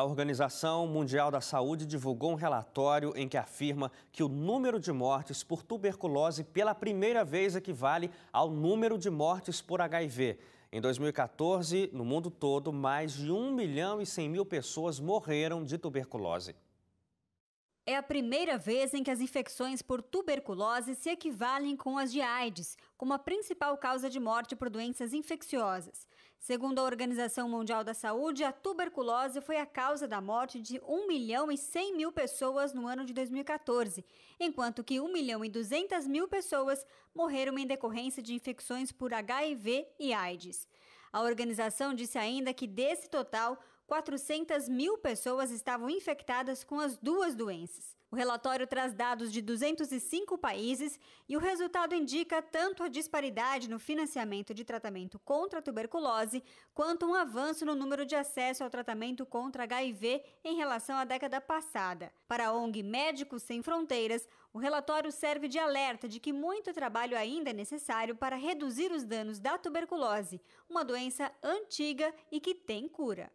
A Organização Mundial da Saúde divulgou um relatório em que afirma que o número de mortes por tuberculose pela primeira vez equivale ao número de mortes por HIV. Em 2014, no mundo todo, mais de 1 milhão e 100 mil pessoas morreram de tuberculose. É a primeira vez em que as infecções por tuberculose se equivalem com as de AIDS, como a principal causa de morte por doenças infecciosas. Segundo a Organização Mundial da Saúde, a tuberculose foi a causa da morte de 1 milhão e 100 mil pessoas no ano de 2014, enquanto que 1 milhão e 200 mil pessoas morreram em decorrência de infecções por HIV e AIDS. A organização disse ainda que desse total, 400 mil pessoas estavam infectadas com as duas doenças. O relatório traz dados de 205 países e o resultado indica tanto a disparidade no financiamento de tratamento contra a tuberculose, quanto um avanço no número de acesso ao tratamento contra HIV em relação à década passada. Para a ONG Médicos Sem Fronteiras, o relatório serve de alerta de que muito trabalho ainda é necessário para reduzir os danos da tuberculose, uma doença antiga e que tem cura.